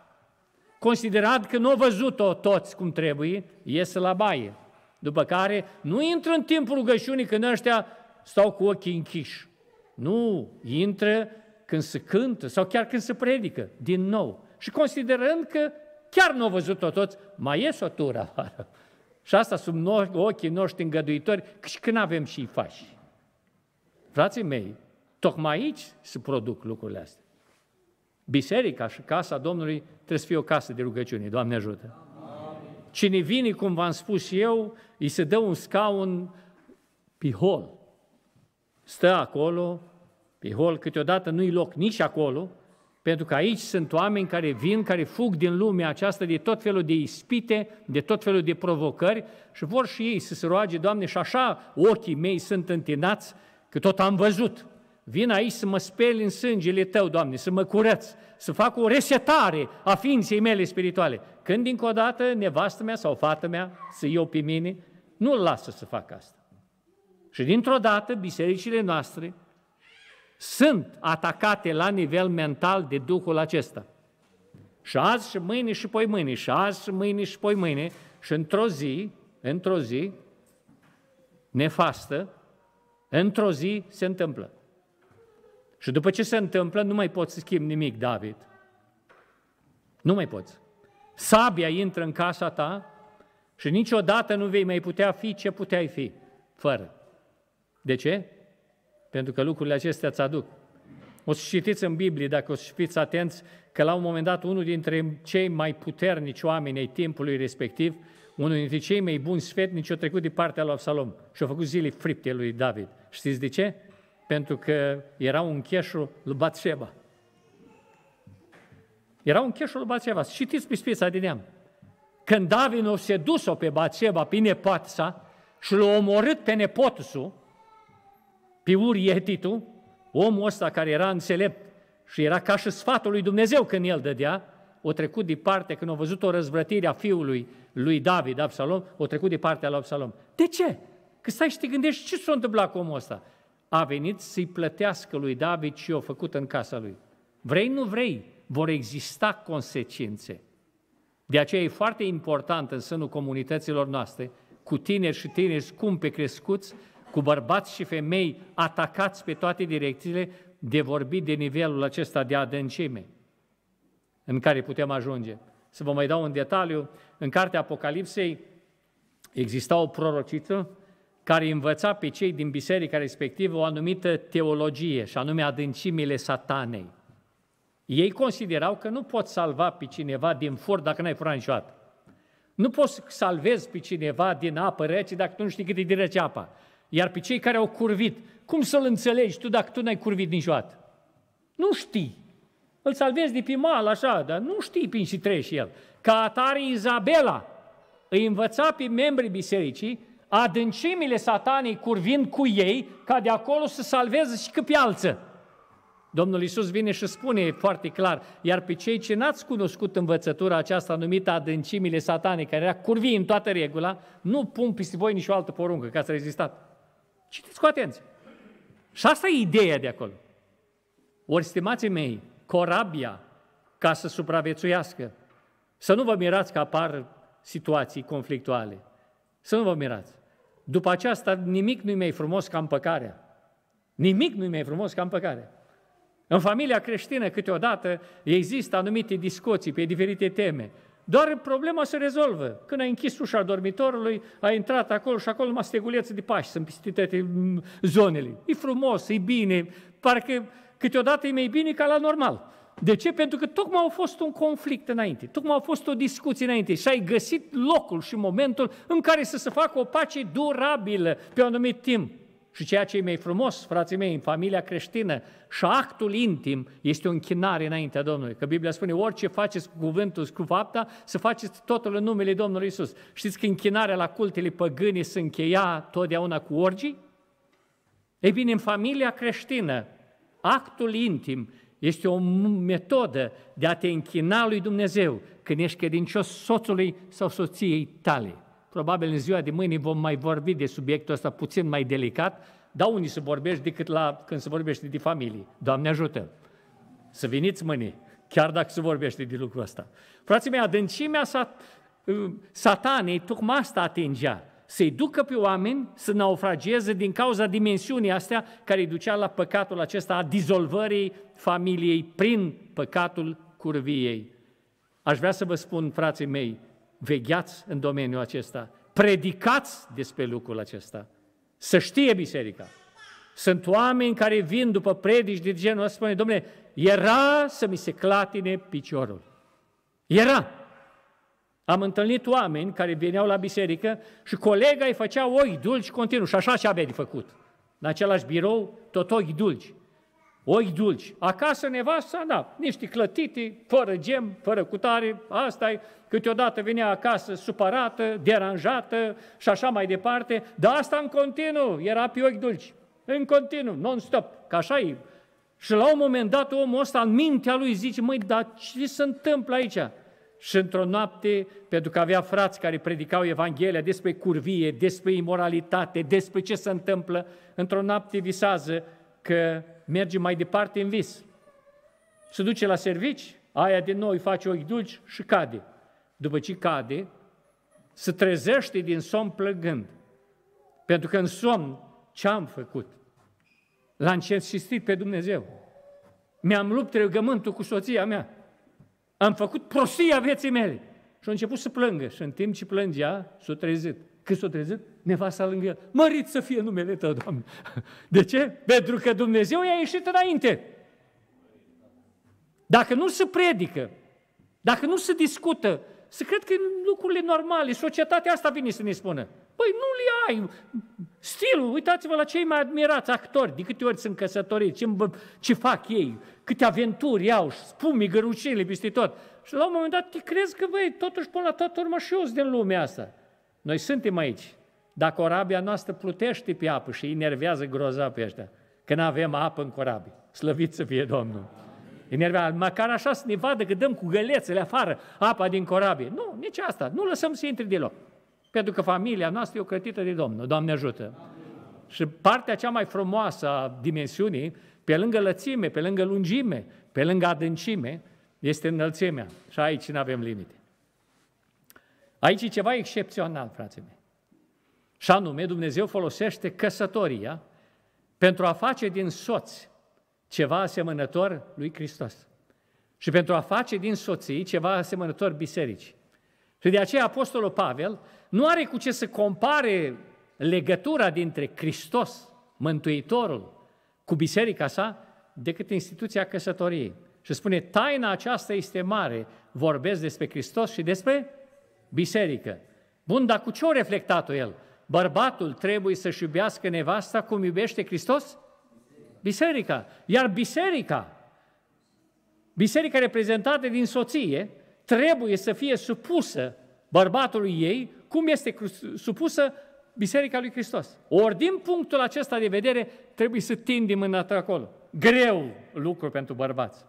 Considerat că nu au văzut-o toți cum trebuie, iese la baie. După care nu intră în timpul rugăciunii când ăștia stau cu ochii închiși. Nu, intră când se cântă sau chiar când se predică, din nou. Și considerând că chiar nu au văzut-o toți, mai ies o tură afară. Și asta sub ochii noștri îngăduitori și când avem și-i faci. Frații mei, tocmai aici se produc lucrurile astea. Biserica și casa Domnului trebuie să fie o casă de rugăciune. Doamne ajută! Cine vine, cum v-am spus eu, îi se dă un scaun pihol. Stă acolo, pe hol, câteodată nu-i loc nici acolo, pentru că aici sunt oameni care vin, care fug din lumea aceasta de tot felul de ispite, de tot felul de provocări și vor și ei să se roage, Doamne, și așa ochii mei sunt întinați, că tot am văzut. Vin aici să mă speli în sângele Tău, Doamne, să mă curăț, să fac o resetare a ființei mele spirituale. Când dincă o dată nevastă mea sau fată mea să iau pe mine, nu-l lasă să fac asta. Și dintr-o dată bisericile noastre, sunt atacate la nivel mental de Duhul acesta. Și azi și mâine și poi mâine, și azi și mâine și poi mâine, și într-o zi, într-o zi, nefastă, într-o zi se întâmplă. Și după ce se întâmplă, nu mai poți să schimbi nimic, David. Nu mai poți. Sabia intră în casa ta și niciodată nu vei mai putea fi ce puteai fi, fără. De ce? Pentru că lucrurile acestea îți aduc. O să citiți în Biblie, dacă o să fiți atenți, că la un moment dat unul dintre cei mai puternici oameni ai timpului respectiv, unul dintre cei mai buni sfetnici, a trecut de partea lui Absalom și a făcut zile fripte lui David. Știți de ce? Pentru că era un cheșul lui Batseba. Era un cheșul lui Batseba. Citiți pe spița neam. Când David a sedus-o pe Batseba, pe nepoată și l-a omorât pe nepotul Piur Ietitu, omul ăsta care era înțelept și era ca și sfatul lui Dumnezeu când el dădea, o trecut parte când a văzut o răzvrătire a fiului lui David, Absalom, o trecut parte la Absalom. De ce? Că stai și te gândești ce s-a întâmplat cu omul ăsta. A venit să-i plătească lui David ce a făcut în casa lui. Vrei, nu vrei, vor exista consecințe. De aceea e foarte important în sânul comunităților noastre, cu tineri și tineri scumpe crescuți, cu bărbați și femei atacați pe toate direcțiile, de vorbit de nivelul acesta de adâncime în care putem ajunge. Să vă mai dau un detaliu. În cartea Apocalipsei exista o prorociță care învăța pe cei din biserica respectivă o anumită teologie, și anume adâncimile satanei. Ei considerau că nu poți salva pe cineva din for dacă n-ai furat niciodată. Nu poți să salvezi pe cineva din apă rece dacă tu nu știi cât e de rece apa. Iar pe cei care au curvit, cum să-l înțelegi tu dacă tu n-ai curvit niciodată? Nu știi. Îl salvezi de pe mal, așa, dar nu știi prin și treci el. Ca atare Izabela îi învăța pe membrii bisericii adâncimile satanei curvind cu ei, ca de acolo să salveze și cât pe alță. Domnul Iisus vine și spune foarte clar, iar pe cei ce n-ați cunoscut învățătura aceasta numită adâncimile satanei, care era curvii în toată regula, nu pun peste voi nicio altă poruncă, că ați rezistat. Citiți cu atenție. Și asta e ideea de acolo. Ori, stimații mei, corabia, ca să supraviețuiască, să nu vă mirați că apar situații conflictuale. Să nu vă mirați. După aceasta, nimic nu-i mai frumos ca împăcarea. Nimic nu-i mai frumos ca împăcarea. În familia creștină, câteodată, există anumite discuții pe diferite teme. Doar problema se rezolvă. Când ai închis ușa dormitorului, ai intrat acolo și acolo numai steguleță de pași sunt pistitete toate mm, zonele. E frumos, e bine, parcă câteodată e mai bine ca la normal. De ce? Pentru că tocmai a fost un conflict înainte, tocmai a fost o discuție înainte și ai găsit locul și momentul în care să se facă o pace durabilă pe un anumit timp. Și ceea ce e mai frumos, frații mei, în familia creștină și actul intim este o închinare înaintea Domnului. Că Biblia spune, orice faceți cu cuvântul, cu fapta, să faceți totul în numele Domnului Isus. Știți că închinarea la cultele păgâne se încheia totdeauna cu orgii? Ei bine, în familia creștină, actul intim este o metodă de a te închina lui Dumnezeu când ești credincios soțului sau soției tale probabil în ziua de mâine vom mai vorbi de subiectul ăsta puțin mai delicat, dar unii se vorbește decât la când se vorbește de familie. Doamne ajută! Să veniți mâine, chiar dacă se vorbește de lucrul ăsta. Frații mei, adâncimea sat, uh, satanei tocmai asta atingea. Să-i ducă pe oameni să naufrageze din cauza dimensiunii astea care îi ducea la păcatul acesta a dizolvării familiei prin păcatul curviei. Aș vrea să vă spun, frații mei, vegheați în domeniul acesta, predicați despre lucrul acesta. Să știe biserica. Sunt oameni care vin după predici de genul ăsta, spune, domnule, era să mi se clatine piciorul. Era. Am întâlnit oameni care veneau la biserică și colega îi făcea oi dulci continuu și așa și avea de făcut. În același birou, tot oi dulci. Oi dulci. Acasă nevasta, da, niște clătite, fără gem, fără cutare, asta e. Câteodată venea acasă supărată, deranjată și așa mai departe, dar asta în continuu, era pe oi dulci. În continuu, non-stop, ca așa e. Și la un moment dat omul ăsta în mintea lui zice, măi, dar ce se întâmplă aici? Și într-o noapte, pentru că avea frați care predicau Evanghelia despre curvie, despre imoralitate, despre ce se întâmplă, într-o noapte visează că merge mai departe în vis. Se duce la servici, aia din nou îi face ochi dulci și cade. După ce cade, se trezește din somn plăgând. Pentru că în somn ce am făcut? L-am cinstit pe Dumnezeu. Mi-am lupt regământul cu soția mea. Am făcut prostia vieții mele. Și a început să plângă. Și în timp ce plângea, s-a trezit. Când s-o trezit, nevasta lângă el. Mărit să fie numele tău, Doamne. De ce? Pentru că Dumnezeu i-a ieșit înainte. Dacă nu se predică, dacă nu se discută, să cred că lucrurile normale, societatea asta vine să ne spună. Păi nu le ai. Stilul, uitați-vă la cei mai admirați actori, de câte ori sunt căsătoriți, ce, ce fac ei, câte aventuri au, spumii, gărucile peste tot. Și la un moment dat te crezi că, băi, totuși până la toată urmă și eu din lumea asta. Noi suntem aici. Dar corabia noastră plutește pe apă și enervează grozav pe ăștia. Că nu avem apă în corabie. Slăvit să fie Domnul. Enervează. Măcar așa să ne vadă că dăm cu gălețele afară apa din corabie. Nu, nici asta. Nu lăsăm să intre deloc. Pentru că familia noastră e o crătită de Domnul. Doamne ajută! Amin. Și partea cea mai frumoasă a dimensiunii, pe lângă lățime, pe lângă lungime, pe lângă adâncime, este înălțimea. Și aici nu avem limite. Aici e ceva excepțional, frații mei. Și anume, Dumnezeu folosește căsătoria pentru a face din soți ceva asemănător lui Hristos. Și pentru a face din soții ceva asemănător bisericii. Și de aceea Apostolul Pavel nu are cu ce să compare legătura dintre Hristos, Mântuitorul, cu biserica sa, decât instituția căsătoriei. Și spune, taina aceasta este mare, vorbesc despre Hristos și despre biserică. Bun, dar cu ce o reflectat-o el? Bărbatul trebuie să-și iubească nevasta cum iubește Hristos? Biserica. Iar biserica, biserica reprezentată din soție, trebuie să fie supusă bărbatului ei, cum este supusă Biserica lui Hristos. Ori din punctul acesta de vedere, trebuie să tindem în acolo. Greu lucru pentru bărbați.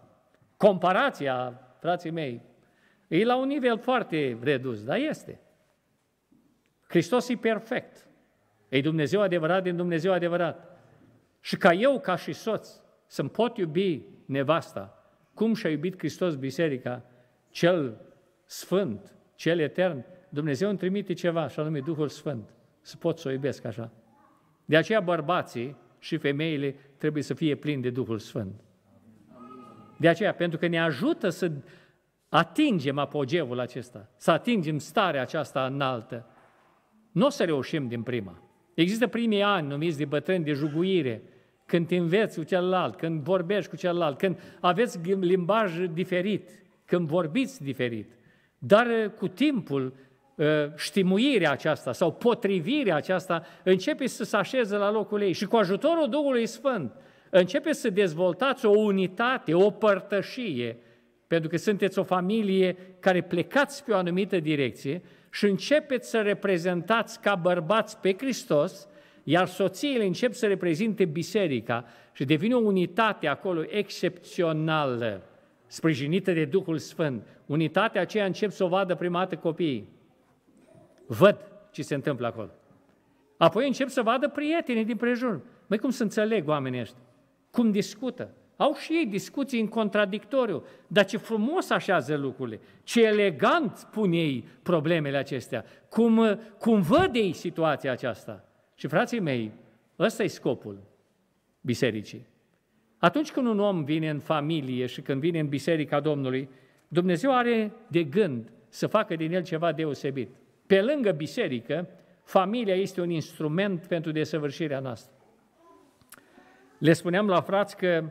Comparația, frații mei, E la un nivel foarte redus, dar este. Hristos e perfect. E Dumnezeu adevărat din Dumnezeu adevărat. Și ca eu, ca și soț, să-mi pot iubi nevasta, cum și-a iubit Hristos biserica, cel sfânt, cel etern, Dumnezeu îmi trimite ceva, și anume Duhul Sfânt, să pot să o iubesc așa. De aceea bărbații și femeile trebuie să fie plini de Duhul Sfânt. De aceea, pentru că ne ajută să atingem apogeul acesta, să atingem starea aceasta înaltă, nu o să reușim din prima. Există primii ani numiți de bătrâni de juguire, când te înveți cu celălalt, când vorbești cu celălalt, când aveți limbaj diferit, când vorbiți diferit. Dar uh, cu timpul, uh, știmuirea aceasta sau potrivirea aceasta începe să se așeze la locul ei și cu ajutorul Duhului Sfânt începe să dezvoltați o unitate, o părtășie, pentru că sunteți o familie care plecați pe o anumită direcție și începeți să reprezentați ca bărbați pe Hristos, iar soțiile încep să reprezinte biserica și devine o unitate acolo excepțională, sprijinită de Duhul Sfânt. Unitatea aceea încep să o vadă prima dată copiii. Văd ce se întâmplă acolo. Apoi încep să vadă prietenii din prejur. Mai cum se înțeleg oamenii ăștia? Cum discută? Au și ei discuții în contradictoriu, dar ce frumos așează lucrurile, ce elegant pun ei problemele acestea, cum, cum văd ei situația aceasta. Și frații mei, ăsta e scopul bisericii. Atunci când un om vine în familie și când vine în biserica Domnului, Dumnezeu are de gând să facă din el ceva deosebit. Pe lângă biserică, familia este un instrument pentru desăvârșirea noastră. Le spuneam la frați că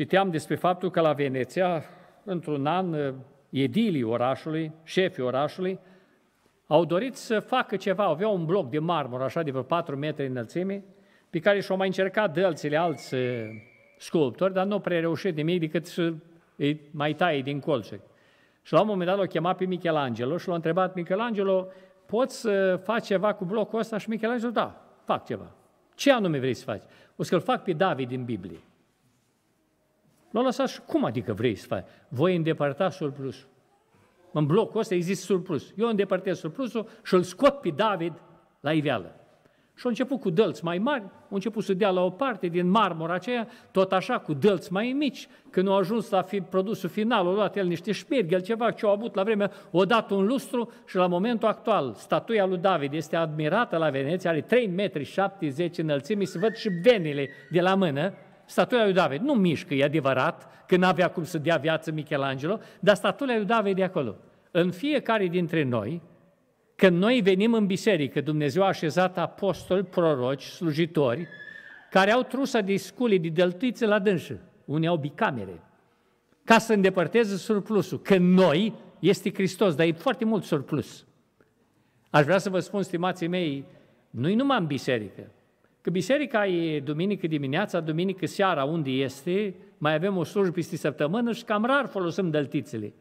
Citeam despre faptul că la Veneția, într-un an, edilii orașului, șefii orașului, au dorit să facă ceva, aveau un bloc de marmură, așa de vreo 4 metri înălțime, pe care și-au mai încercat alții, alți uh, sculptori, dar nu prea reușit nimic decât să îi mai taie din colțuri. Și la un moment dat l au chemat pe Michelangelo și l au întrebat, Michelangelo, poți să faci ceva cu blocul ăsta? Și Michelangelo, da, fac ceva. Ce anume vrei să faci? O să-l fac pe David din Biblie l au lăsat și cum adică vrei să faci? Voi îndepărta surplusul. În blocul ăsta există surplus. Eu îndepărtez surplusul și îl scot pe David la iveală. Și a început cu dălți mai mari, a început să dea la o parte din marmura aceea, tot așa cu dălți mai mici. Când a ajuns la fi, produsul final, au luat el niște șpirghi, el ceva ce a avut la vremea, o dat un lustru și la momentul actual, statuia lui David este admirată la Veneția, are 3,70 metri înălțimi, se văd și venile de la mână, statuia lui David. Nu mișcă, e adevărat, că nu avea cum să dea viață Michelangelo, dar statuia lui David e acolo. În fiecare dintre noi, când noi venim în biserică, Dumnezeu a așezat apostoli, proroci, slujitori, care au trusă de scule, de dăltuițe la dânsă. Unii au bicamere, ca să îndepărteze surplusul. Că noi este Hristos, dar e foarte mult surplus. Aș vrea să vă spun, stimații mei, nu-i numai în biserică. Că biserica e duminică dimineața, duminică seara, unde este, mai avem o slujbă peste săptămână și cam rar folosim dăltițele.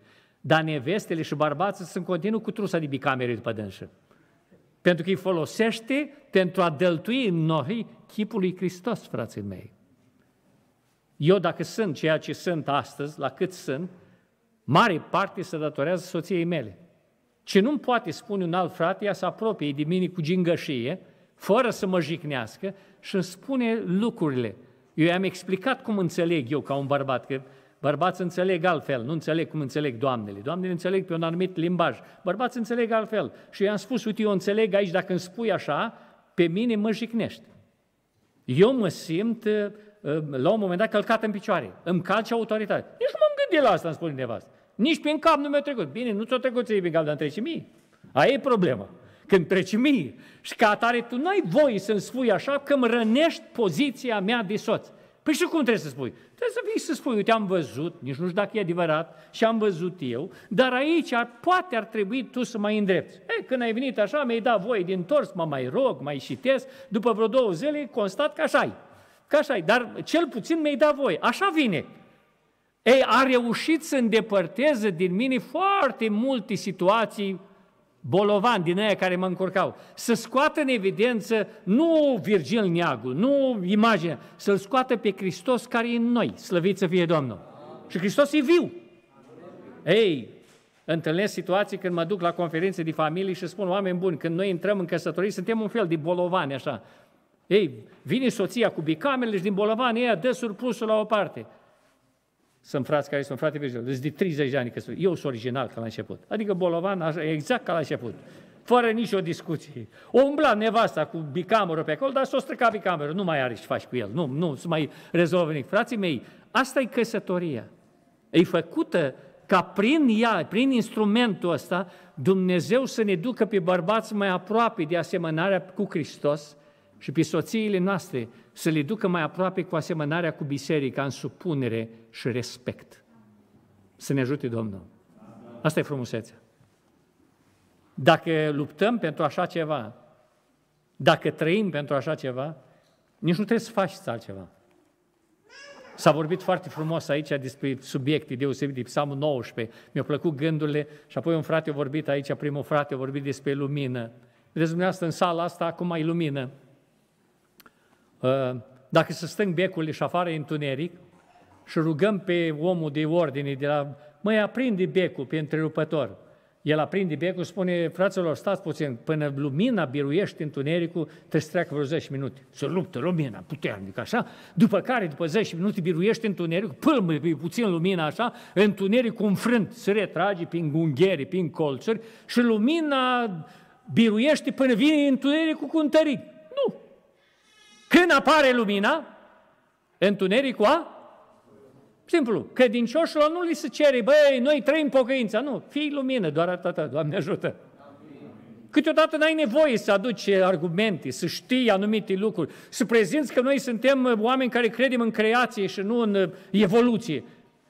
Dar nevestele și bărbații sunt continuu cu trusa de bicamere după dânsă. Pentru că îi folosește pentru a dăltui în noi chipul lui Hristos, frații mei. Eu dacă sunt ceea ce sunt astăzi, la cât sunt, mare parte se datorează soției mele. Ce nu-mi poate spune un alt frate, ea se apropie de mine cu gingășie, fără să mă jicnească și îmi spune lucrurile. Eu i-am explicat cum înțeleg eu ca un bărbat, că bărbați înțeleg altfel, nu înțeleg cum înțeleg doamnele. Doamnele înțeleg pe un anumit limbaj, bărbați înțeleg altfel. Și i-am spus, uite, eu înțeleg aici, dacă îmi spui așa, pe mine mă jicnești. Eu mă simt uh, uh, la un moment dat călcat în picioare, îmi calce autoritate. Nici nu m-am gândit la asta, îmi spune nevastă. Nici prin cap nu mi-a trecut. Bine, nu ți-a trecut ție prin cap, dar trece mie. Aia e problema când treci mie. Și ca atare tu n-ai voie să-mi spui așa că îmi rănești poziția mea de soț. Păi și cum trebuie să spui? Trebuie să vii să spui, uite, am văzut, nici nu știu dacă e adevărat, și am văzut eu, dar aici ar, poate ar trebui tu să mai îndrepți. E, când ai venit așa, mi-ai dat voie din tors, mă mai rog, mai citesc, după vreo două zile constat că așa Că așa dar cel puțin mi-ai dat voie. Așa vine. Ei, a reușit să îndepărteze din mine foarte multe situații Bolovan din aia care mă încurcau, să scoată în evidență nu Virgil Neagu, nu imaginea, să-L scoată pe Hristos care e în noi, slăvit să fie Domnul. Și Hristos e viu. Ei, întâlnesc situații când mă duc la conferințe de familie și spun, oameni buni, când noi intrăm în căsătorie, suntem un fel de bolovani, așa. Ei, vine soția cu bicamele și din bolovan, ea dă surplusul la o parte. Sunt frați care sunt frate Virgil, sunt deci de 30 de ani sunt. Eu sunt original ca la început. Adică Bolovan, așa, exact ca la început. Fără nicio discuție. O umbla nevasta cu bicameră pe acolo, dar s-o străca bicameră. Nu mai are ce faci cu el. Nu, nu, se mai rezolvă nimic. Frații mei, asta e căsătoria. E făcută ca prin ea, prin instrumentul ăsta, Dumnezeu să ne ducă pe bărbați mai aproape de asemănarea cu Hristos, și pe soțiile noastre să le ducă mai aproape cu asemănarea cu biserica în supunere și respect. Să ne ajute Domnul. Asta e frumusețea. Dacă luptăm pentru așa ceva, dacă trăim pentru așa ceva, nici nu trebuie să faci altceva. S-a vorbit foarte frumos aici despre subiecte de Psalmul 19. Mi-au plăcut gândurile și apoi un frate a vorbit aici, primul frate a vorbit despre lumină. Vedeți dumneavoastră, în sala asta acum e lumină. Ă, dacă se stâng becurile și afară e întuneric și rugăm pe omul de ordine, de la, măi, aprinde becul pe întrerupător. El aprinde becul, spune, fraților, stați puțin, până lumina biruiește întunericul, trebuie să treacă vreo 10 minute. Se luptă lumina puternic, așa, după care, după 10 minute, biruiește întunericul, pâlmă puțin lumina, așa, întunericul înfrânt, se retrage prin gungheri, prin colțuri și lumina biruiește până vine întunericul cu întărit. Când apare lumina, întunericul a? Simplu, Că din nu li se cere, băi, noi trăim pocăința, nu, fii lumină, doar atât, Doamne ajută. Câteodată n-ai nevoie să aduci argumente, să știi anumite lucruri, să prezinți că noi suntem oameni care credem în creație și nu în evoluție.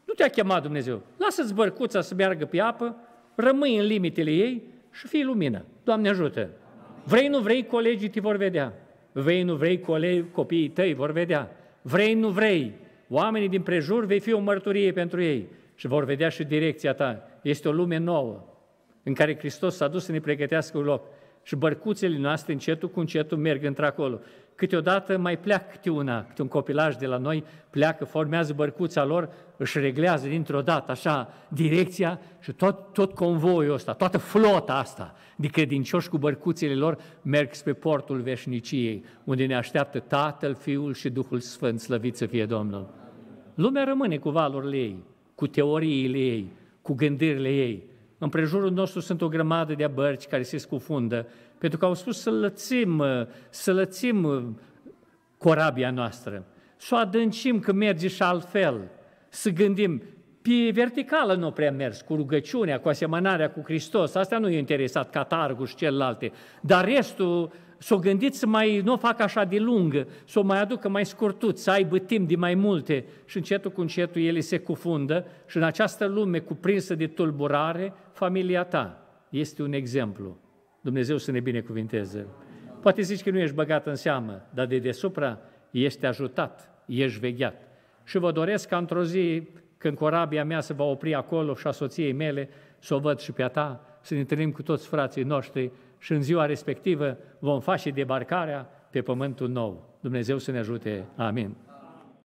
Nu te-a chemat Dumnezeu. Lasă-ți bărcuța să meargă pe apă, rămâi în limitele ei și fii lumină. Doamne ajută! Vrei, nu vrei, colegii te vor vedea. Vei, nu vrei, colegi, copiii tăi vor vedea. Vrei, nu vrei, oamenii din prejur vei fi o mărturie pentru ei și vor vedea și direcția ta. Este o lume nouă în care Hristos s-a dus să ne pregătească un loc. Și bărcuțele noastre încetul cu încetul merg într-acolo câteodată mai pleacă câte una, câte un copilaj de la noi, pleacă, formează bărcuța lor, își reglează dintr-o dată așa direcția și tot, tot convoiul ăsta, toată flota asta de credincioși cu bărcuțele lor merg spre portul veșniciei, unde ne așteaptă Tatăl, Fiul și Duhul Sfânt, slăvit să fie Domnul. Lumea rămâne cu valurile ei, cu teoriile ei, cu gândirile ei. În prejurul nostru sunt o grămadă de bărci care se scufundă pentru că au spus să lățim, uh, să lățim uh, corabia noastră, să o adâncim că merge și altfel, să gândim, pe verticală nu prea mers, cu rugăciunea, cu asemănarea cu Hristos, asta nu e interesat, catargul și celelalte, dar restul să o gândiți să mai nu o fac așa de lungă, să o mai aducă mai scurtut, să aibă timp de mai multe și încetul cu încetul ele se cufundă și în această lume cuprinsă de tulburare, familia ta este un exemplu. Dumnezeu să ne binecuvinteze. Poate zici că nu ești băgat în seamă, dar de desupra ești ajutat, ești vegheat. Și vă doresc ca într-o zi, când corabia mea se va opri acolo și a soției mele, să o văd și pe a ta, să ne întâlnim cu toți frații noștri și în ziua respectivă vom face debarcarea pe pământul nou. Dumnezeu să ne ajute. Amin.